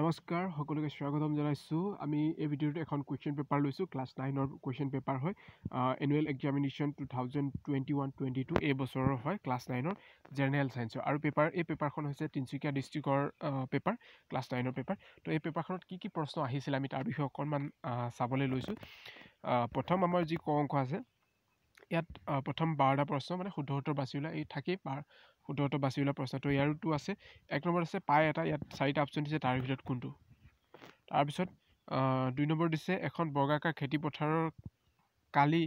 নমস্কাৰ সকলোকে স্বাগতম জনাইছোঁ আমি এই ভিডিঅ'টোত এখন কুৱেশ্যন পেপাৰ লৈছোঁ ক্লাছ নাইনৰ কুৱেশ্যন পেপাৰ হয় annual examination two thousand twenty one twenty two এই বছৰৰ হয় ক্লাছ নাইনৰ জেনেৰেল ছায়েন্সৰ আৰু পেপাৰ এই পেপাৰখন হৈছে তিনিচুকীয়া ডিষ্ট্ৰিক্টৰ পেপাৰ ক্লাছ নাইনৰ পেপাৰ তো এই পেপাৰখনত কি কি প্ৰশ্ন আহিছিল আমি তাৰ বিষয়ে অকণমান চাবলৈ লৈছোঁ প্ৰথম আমাৰ যি ক অংক আছে ইয়াত প্ৰথম বাৰটা প্ৰশ্ন মানে শুদ্ধ বাছি ওলায় থাকেই শুদ্ধত্ব বাছি লোৱা প্ৰশ্নটো ইয়াৰোতো আছে এক নম্বৰ আছে পাই এটা ইয়াত চাৰিটা অপশ্যন দিছে তাৰ ভিতৰত কোনটো তাৰপিছত দুই নম্বৰ দিছে এখন বৰ্গাকাৰ খেতি পথাৰৰ কালি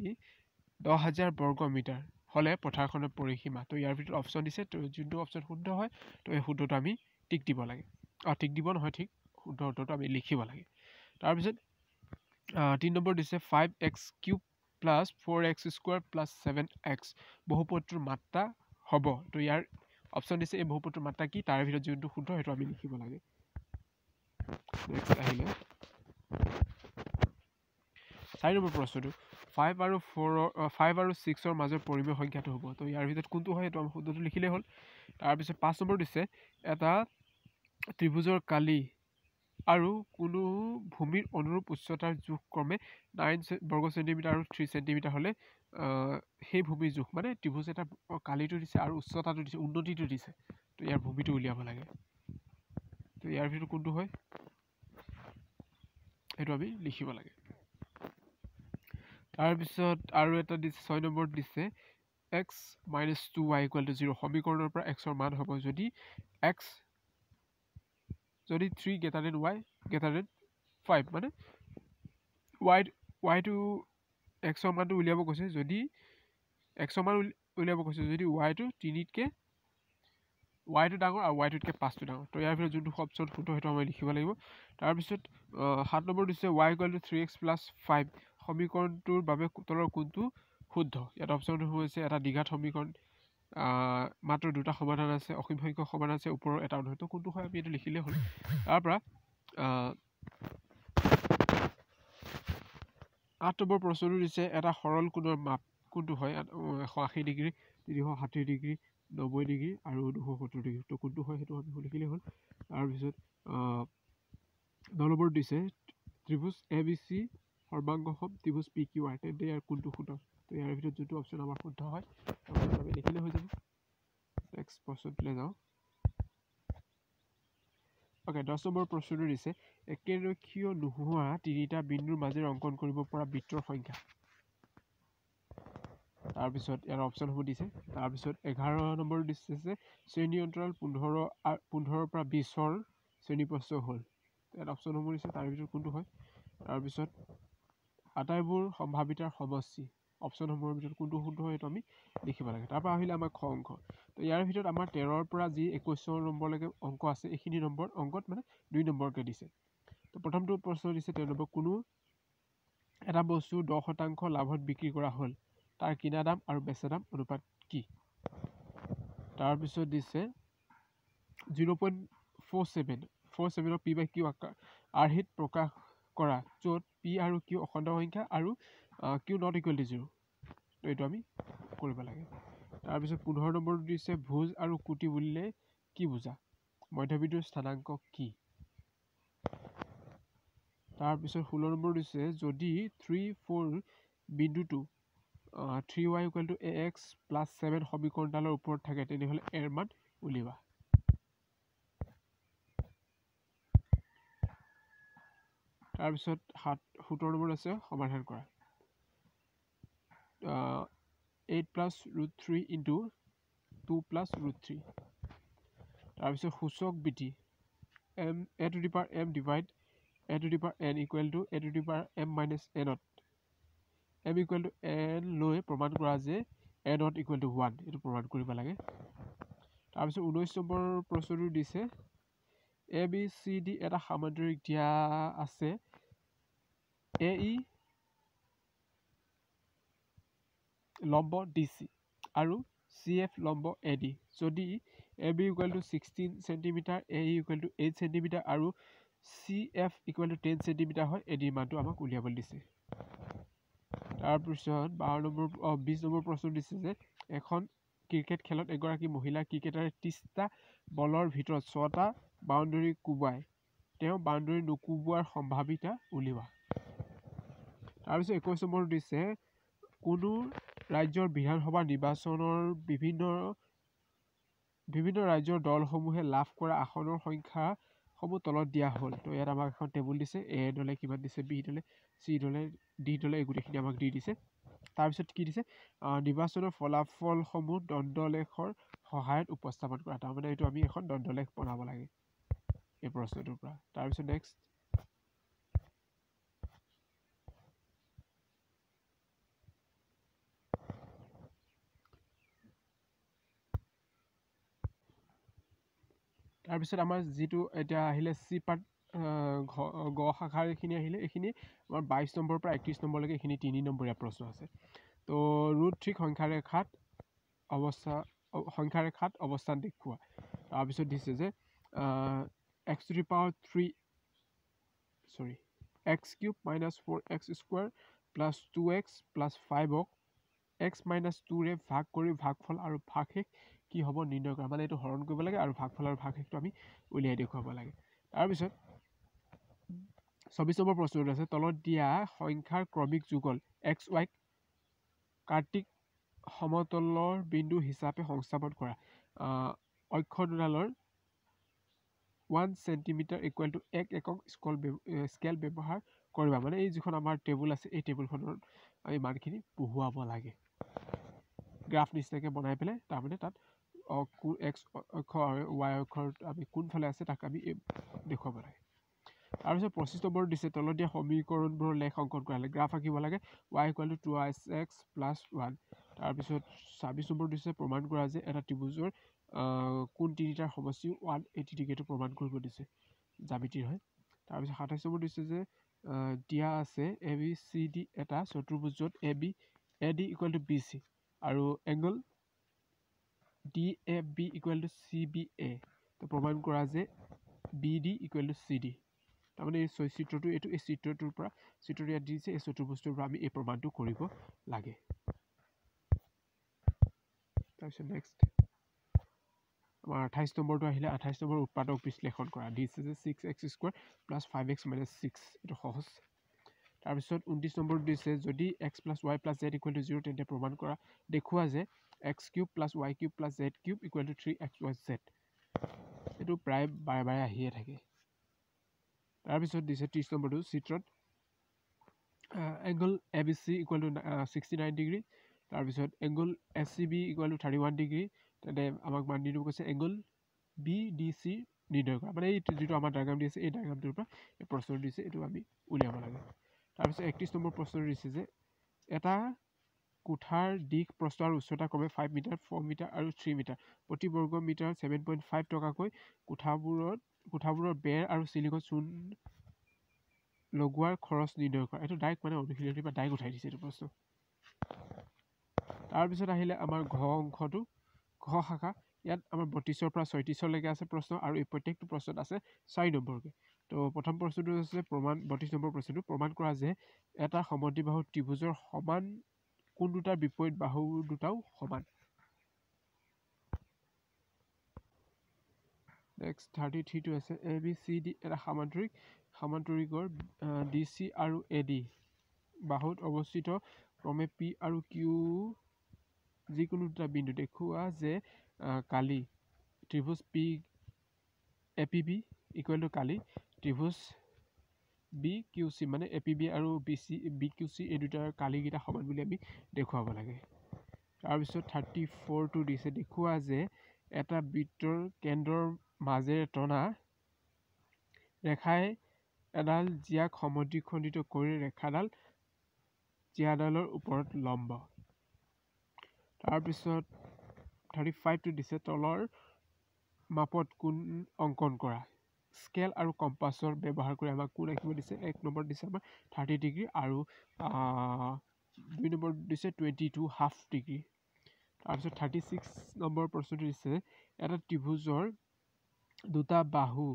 দহ হাজাৰ বৰ্গ মিটাৰ হ'লে পথাৰখনৰ পৰিসীমা তো ইয়াৰ ভিতৰত অপশ্যন দিছে তো যোনটো অপশ্যন শুদ্ধ হয় তো এই শুদ্ধটো আমি টিক দিব লাগে অঁ টিক দিব নহয় ঠিক শুদ্ধ উত্তৰটো আমি লিখিব লাগে তাৰপিছত তিনি নম্বৰ দিছে five X cube plus four X square plus seven X বহুপদটোৰ মাত্ৰা হ'ব তো ইয়াৰ অপশ্যন দিছে এই বহুপদটোৰ মাত্ৰা কি তাৰ ভিতৰত যোনটো শুদ্ধ সেইটো আমি লিখিব লাগে চাৰি নম্বৰ প্ৰশ্নটো ফাইভ আৰু ফ'ৰৰ ফাইভ আৰু ছিক্সৰ মাজৰ পৰিমেয় সংখ্যাটো হ'ব তো ইয়াৰ ভিতৰত কোনটো হয় সেইটো আমি শুদ্ধটো লিখিলেই হ'ল তাৰপিছত পাঁচ নম্বৰ দিছে এটা ত্ৰিভুজৰ কালি আৰু কোনো ভূমিৰ অনুৰূপ উচ্চতাৰ জোখ ক্ৰমে নাইন বৰ্গ চেণ্টিমিটাৰ আৰু থ্ৰী চেণ্টিমিটাৰ হ'লে সেই ভূমি জোখ মানে ত্ৰিভুজ এটা কালিটো দিছে আৰু উচ্চতাটো দিছে উন্নতিটো দিছে তো ইয়াৰ ভূমিটো উলিয়াব লাগে তো ইয়াৰ ভিতৰত কোনটো হয় সেইটো আমি লিখিব লাগে তাৰপিছত আৰু এটা দিছে ছয় নম্বৰত দিছে X minus two Y equal to zero' সমীকৰণৰ পৰা এক্সৰ মান হ'ব যদি এক্স যদি three greater than Y greater than five মানে ৱাই ৱাইটো এক্সৰ মানটো উলিয়াব কৈছে যদি এক্সৰ মান উলিয়াব কৈছে যদি ৱাইটো তিনিতকৈ ৱাইটো ডাঙৰ আৰু ৱাইটোতকৈ পাঁচটো ডাঙৰ তো ইয়াৰ ভিতৰত যোনটো অপশ্যন সোধো সেইটো আমি লিখিব লাগিব তাৰপিছত সাত নম্বৰ দিছে ৱাই কোৱালটো থ্ৰী এক্স প্লাছ ফাইভ সমীকৰণটোৰ বাবে তলৰ কোনটো শুদ্ধ ইয়াত অপশ্যনটো হৈছে এটা দীঘাত সমীকৰণ মাত্ৰ দুটা সমাধান আছে অসীম সংখ্যক সমাধান আছে ওপৰৰ এটা অনুসৰিত কোনটো হয় আমি এইটো লিখিলেই হ'ল তাৰপৰা আঠ নম্বৰ প্ৰশ্নটো দিছে এটা সৰল কোণৰ মাপ কোনটো হয় এশ আশী ডিগ্ৰী তিনিশ ষাঠি ডিগ্ৰী নব্বৈ ডিগ্ৰী আৰু দুশ সত্তৰ ডিগ্ৰী ত' কোনটো হয় সেইটো আমি লিখিলেই হ'ল তাৰপিছত ন নম্বৰ দিছে ত্ৰিভুজ এ বি চি সৰ্বাংগ হ'ম ত্ৰিভুজ পি কিউ আৰ তেন্তে ইয়াৰ কোনটো শুদ্ধ তো ইয়াৰ ভিতৰত যোনটো অপশ্যন আমাৰ শুদ্ধ হয় আমি লিখিলে হৈ যাব নেক্সট প্ৰশ্নটোলৈ যাওঁ অ'কে দহ নম্বৰ প্ৰশ্নটো দিছে একেৰক্ষীয় নোহোৱা তিনিটা বিন্দুৰ মাজেৰে অংকন কৰিব পৰা বৃত্তৰ সংখ্যা তাৰপিছত ইয়াৰ অপশ্যনসমূহ দিছে তাৰপিছত এঘাৰ নম্বৰ দিছে যে শ্ৰেণী অন্তৰাল পোন্ধৰ পোন্ধৰৰ পৰা বিছৰ শ্ৰেণীপ্ৰস্ত হ'ল ইয়াত অপশ্যনসমূহ দিছে তাৰ ভিতৰত কোনটো হয় তাৰপিছত আটাইবোৰ সম্ভাৱিতাৰ সমষ্টি অপশ্যনসমূহৰ ভিতৰত কোনটো শুদ্ধ সেইটো আমি লিখিব লাগে তাৰপৰা আহিলে আমাৰ খ অংক তো ইয়াৰ ভিতৰত আমাৰ তেৰৰ পৰা যি একৈছ নম্বৰলৈকে অংক আছে এইখিনি নম্বৰ অংকত মানে দুই নম্বৰকৈ দিছে তো প্ৰথমটো প্ৰশ্ন দিছে তেওঁ নম্বৰ কোনো এটা বস্তু দহ শতাংশ লাভত বিক্ৰী কৰা হ'ল তাৰ কিনা দাম আৰু বেচা দাম অনুপাত কি তাৰপিছত দিছে zero' point four seven four ছেভেনৰ পি বাই কিউ আৰ্হিত প্ৰকাশ কৰা য'ত পি আৰু কিউ অখণ্ড সংখ্যা আৰু Q not equal to zero' তো এইটো আমি কৰিব লাগে তাৰপিছত পোন্ধৰ নম্বৰটো দিছে ভোজ আৰু কুটি বুলিলে কি বুজা মধ্যবিন্দুৰ স্থানাংক কি তাৰপিছত ষোল্ল নম্বৰ দিছে যদি থ্ৰী ফ'ৰ বিন্দুটো three Y equal to A X plus seven সমীকৰণডালৰ ওপৰত থাকে তেনেহ'লে এৰ মান উলিওৱা তাৰপিছত সাত সোতৰ নম্বৰ আছে সমাধান কৰা eight plus root three into two plus root three তাৰপিছত সূচক বৃদ্ধি M A to the power M divide A to the power N equal to A to the power M minus এনত এম ইকুৱেল টু এন লৈ প্ৰমাণ কৰা যে এনত equal to one এইটো প্ৰমাণ কৰিব লাগে তাৰপিছত ঊনৈছ নম্বৰ প্ৰশ্নটো দিছে এ বি চি ডি এটা সামগ্ৰী দিয়া আছে এ ই e, ল'ব ডি চি আৰু চি এফ ল'ব এ ডি যদি A B equal to sixteen centimetre A equal to eight centimetre আৰু C F equal to ten centimetre হয় এ ডি মানটো আমাক উলিয়াবলৈ দিছে তাৰপিছত বাৰ নম্বৰ অঁ নম্বৰ প্ৰশ্ন দিছে যে এখন ক্ৰিকেট খেলত এগৰাকী মহিলা ক্ৰিকেটাৰে ত্ৰিছটা বলৰ ভিতৰত ছটা বাউণ্ডৰী কোবায় তেওঁ বাউণ্ডৰী নুকোবোৱাৰ সম্ভাৱিতা উলিওৱা তাৰপিছত একৈছ নম্বৰ দিছে কোনো ৰাজ্যৰ বিধানসভা নিৰ্বাচনৰ বিভিন্ন বিভিন্ন ৰাজ্যৰ দলসমূহে লাভ কৰা আসনৰ সংখ্যাসমূহ তলত দিয়া হ'ল তো ইয়াত আমাক এখন টেবুল দিছে এ দলে কিমান দিছে বি দলে চি দলে ডি দলে এই গোটেইখিনি আমাক দি দিছে তাৰপিছত কি দিছে নিৰ্বাচনৰ ফলাফলসমূহ দণ্ডলেখৰ সহায়ত উপস্থাপন কৰা তাৰমানে এইটো আমি এখন দণ্ডলেখ বনাব লাগে এই প্ৰশ্নটোৰ পৰা তাৰপিছত নেক্সট তাৰপিছত আমাৰ যিটো এতিয়া আহিলে চি পাৰ্ট গ শাখাৰ এইখিনি আহিলে এইখিনি আমাৰ বাইছ নম্বৰৰ পৰা একত্ৰিছ নম্বৰলৈকে এইখিনি তিনি নম্বৰীয়া প্ৰশ্ন আছে তো ৰুট থ্ৰী সংখ্যাৰেখাত অৱস্থা সংখ্যাৰেখাত অৱস্থান দেখুওৱা তাৰপিছত দিছে যে এক্স থ্ৰী পাৱাৰ থ্ৰী চৰি X cube minus four X square plus two X plus ফাইভক এক্স মাইনাছ টুৰে ভাগ কৰি ভাগফল আৰু ভাগশেষ কি হ'ব নিৰ্ণয় কৰা মানে এইটো হৰণ কৰিব লাগে আৰু ভাগফল আৰু ভাগশেষটো আমি উলিয়াই দেখুৱাব লাগে তাৰপিছত চৌবিছ নম্বৰ প্ৰশ্নটো আছে তলত দিয়া সংখ্যাৰ ক্ৰমিক যুগল এক্স ৱাইক কাৰ্তিক সমতলৰ বিন্দু হিচাপে সংস্থাপন কৰা অক্ষ ওৱান চেণ্টিমিটাৰ ইকুৱেল টু এক একক স্কল স্কেল ব্যৱহাৰ কৰিবা মানে এই যিখন আমাৰ টেবুল আছে এই টেবুলখনৰ ইমানখিনি পঢ়ুৱাব লাগে গ্ৰাফ নিচিনাকৈ বনাই পেলাই তাৰমানে তাত এক্স অক্ষ আৰু ৱাই অক্ষৰ আমি কোনফালে আছে তাক আমি দেখুৱাব লাগে তাৰপিছত পঁচিছ নম্বৰ দিছে তলত দিয়া সমীকৰণবোৰৰ লেখ অংকন কৰা লাগে গ্ৰাফ আঁকিব লাগে Y equal to two Y X plus one তাৰপিছত ছাব্বিছ নম্বৰ দিছে প্ৰমাণ কৰা যে এটা ত্ৰিভুজৰ কোন তিনিটাৰ সমষ্টি ওৱান এইটি ডিগ্ৰীটো প্ৰমাণ কৰিব দিছে জাবিটিৰ হয় তাৰপিছত সাতাইছ নম্বৰ দিছে যে দিয়া আছে এ বি চি ডি এটা চতুৰ্ভুজত A B A D equal to B C আৰু angle D A B equal to C B A তো প্ৰমাণ কৰা যে B D equal to C D তাৰমানে এই চিত্ৰটো এইটো এই চিত্ৰটোৰ পৰা চিত্ৰটো ইয়াত দিছে এই চতুৰ্বস্তুৰ পৰা আমি এই প্ৰমাণটো কৰিব লাগে তাৰপিছত নেক্সট আমাৰ আঠাইছ নম্বৰটো আহিলে আঠাইছ নম্বৰ উৎপাদক বিশ্লেষণ কৰা দিছে যে six X square plus five X minus six এইটো সহজ তাৰপিছত ঊনত্ৰিছ নম্বৰটো দিছে যদি X plus Y plus Z equal to zero' তেন্তে প্ৰমাণ কৰা দেখুওৱা যে X cube plus Y cube plus Z cube equal to three X Y Z এইটো প্ৰায় বাৰে বাৰে আহিয়ে থাকে তাৰপিছত দিছে ত্ৰিছ নম্বৰটো চিত্ৰত angle A B C equal to sixty nine degree তাৰপিছত angle S C B equal to thirty one degree তাতে আমাক মানডিটো কৈছে এংগল বি ডি চি নিৰ্ণয় কৰা মানে এই যিটো আমাৰ ডায়গ্ৰাম দি আছে এই ডায়গ্ৰামটোৰ পৰা এই প্ৰশ্নটো দিছে এইটো আমি উলিয়াব লাগে তাৰপিছত একত্ৰিছ নম্বৰ প্ৰশ্নটো দিছে যে এটা কোঠাৰ দিশ প্ৰস্ত আৰু উচ্চতা ক্ৰমে ফাইভ মিটাৰ ফ'ৰ মিটাৰ আৰু থ্ৰী মিটাৰ প্ৰতি বৰ্গ মিটাৰ ছেভেন পইণ্ট ফাইভ টকাকৈ কোঠাবোৰত কোঠাবোৰৰ বেৰ আৰু চিলিঙত চূণ লগোৱাৰ খৰচ নিৰ্ণয় কৰা এইটো ডাইক মানে অনুশীলনী বা ডাইক উঠাই দিছে এইটো বস্তু তাৰপিছত আহিলে আমাৰ ঘ অংশটো ঘ শাখা ইয়াত আমাৰ বত্ৰিছৰ পৰা ছয়ত্ৰিছলৈকে আছে প্ৰশ্ন আৰু এই প্ৰত্যেকটো প্ৰশ্নত আছে চাৰি নম্বৰকৈ তো প্ৰথম প্ৰশ্নটো হৈছে প্ৰমাণ বত্ৰিছ নম্বৰ প্ৰশ্নটো প্ৰমাণ কৰা যে এটা সমদ্বিবাহু ত্ৰিভুজৰ সমান কোন দুটাৰ বিপৰীত বাহু দুটাও সমান নেক্সট থাৰ্টি থ্ৰীটো আছে এ বি চি ডি এটা সামান্তৰিক সামান্তৰিকৰ ডি চি আৰু এ ডি বাহুত অৱস্থিত ক্ৰমে পি আৰু কিউ যিকোনো দুটা বিন্দু দেখুওৱা যে কালি ত্ৰিভুজ P A P B equal to কালি ত্ৰিভুজ বি কিউ চি মানে এ পি বি আৰু B C B Q C এই দুটাৰ কালিকেইটা সমান বুলি আমি দেখুৱাব লাগে তাৰপিছত থাৰ্টি ফ'ৰটো দিছে দেখুওৱা যে এটা বৃত্তৰ কেন্দ্ৰৰ মাজেৰে টনা ৰেখাই এডাল জীয়াক সমদ্বিখণ্ডিত কৰি ৰেখাডাল জীয়াডালৰ ওপৰত লম্ব তাৰপিছত থাৰ্টি ফাইভটো দিছে তলৰ মাপত কোন অংকন কৰা স্কেল আৰু কম্পাছৰ ব্যৱহাৰ কৰি আমাক কোন আঁকিব দিছে এক নম্বৰ দিছে আমাক থাৰ্টি ডিগ্ৰী আৰু দুই নম্বৰ দিছে টুৱেণ্টি টু হাফ ডিগ্ৰী তাৰপিছত থাৰ্টি ছিক্স নম্বৰ প্ৰশ্নটো দিছে এটা ত্ৰিভুজৰ দুটা বাহু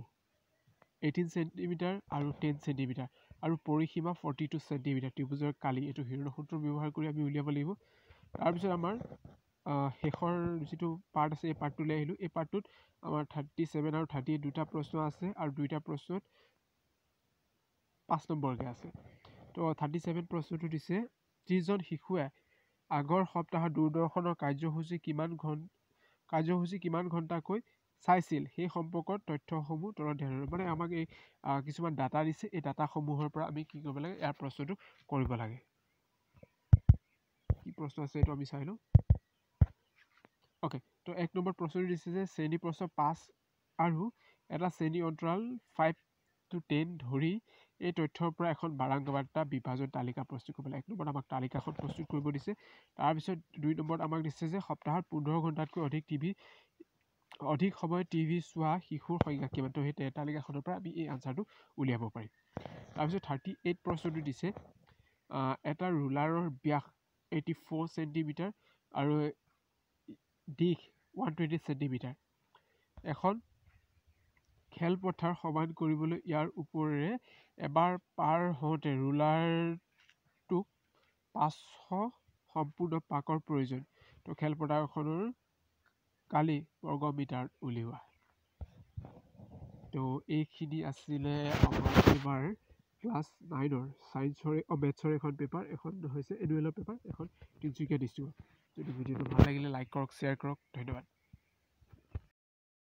এইটিন চেণ্টিমিটাৰ আৰু টেন চেণ্টিমিটাৰ আৰু পৰিসীমা ফৰ্টি টু চেণ্টিমিটাৰ ত্ৰিভুজৰ কালি এইটো হিৰণ সূত্ৰ ব্যৱহাৰ কৰি আমি উলিয়াব লাগিব তাৰপিছত আমাৰ শেষৰ যিটো পাৰ্ট আছে এই পাৰ্টটোলৈ আহিলোঁ এই পাৰ্টটোত আমাৰ থাৰ্টি ছেভেন আৰু থাৰ্টি এইট দুটা প্ৰশ্ন আছে আৰু দুইটা প্ৰশ্নত পাঁচ নম্বৰকৈ আছে তো থাৰ্টি ছেভেন প্ৰশ্নটো দিছে যিজন শিশুৱে আগৰ সপ্তাহত দূৰদৰ্শনৰ কাৰ্যসূচী কিমান ঘণ কাৰ্যসূচী কিমান ঘণ্টাকৈ চাইছিল সেই সম্পৰ্কত তথ্যসমূহ তলত ধ্যান মানে আমাক এই কিছুমান ডাটা দিছে এই ডাটাসমূহৰ পৰা আমি কি কৰিব লাগে ইয়াৰ প্ৰশ্নটো কৰিব লাগে কি প্ৰশ্ন আছে এইটো আমি চাই লওঁ অ'কে তো এক নম্বৰ প্ৰশ্নটো দিছে যে শ্ৰেণী প্ৰশ্ন পাঁচ আৰু এটা শ্ৰেণী অন্তৰাল ফাইভ টু টেন ধৰি এই তথ্যৰ পৰা এখন বাৰাংগ বাৰ্তা বিভাজন তালিকা প্ৰস্তুত কৰিবলৈ এক নম্বৰত আমাক তালিকাখন প্ৰস্তুত কৰিব দিছে তাৰপিছত দুই নম্বৰত আমাক দিছে যে সপ্তাহত পোন্ধৰ ঘণ্টাতকৈ অধিক টিভি অধিক সময় টিভি চোৱা শিশুৰ সংখ্যা কিমান তো সেই তালিকাখনৰ পৰা আমি এই আঞ্চাৰটো উলিয়াব পাৰিম তাৰপিছত থাৰ্টি এইট প্ৰশ্নটো দিছে এটা ৰুলাৰৰ ব্যাস এইটি ফ'ৰ চেণ্টিমিটাৰ আৰু দীঘ ওৱান টুৱেণ্টি চেণ্টিমিটাৰ এখন খেলপথাৰ সমান কৰিবলৈ ইয়াৰ ওপৰেৰে এবাৰ পাৰ হওঁতে ৰোলাৰটোক পাঁচশ সম্পূৰ্ণ পাকৰ প্ৰয়োজন তো খেলপথাৰখনৰ কালি বৰ্গ মিটাৰ উলিওৱা তো এইখিনি আছিলে আমাৰ এইবাৰ ক্লাছ নাইনৰ ছায়েঞ্চৰে অঁ মেথছৰ এখন পেপাৰ এখন হৈছে এনুৱেলৰ পেপাৰ এখন তিনিচুকীয়া ডিষ্ট্ৰিক্টৰ যদি ভিডিঅ'টো ভাল লাগিলে লাইক কৰক শ্বেয়াৰ কৰক ধন্যবাদ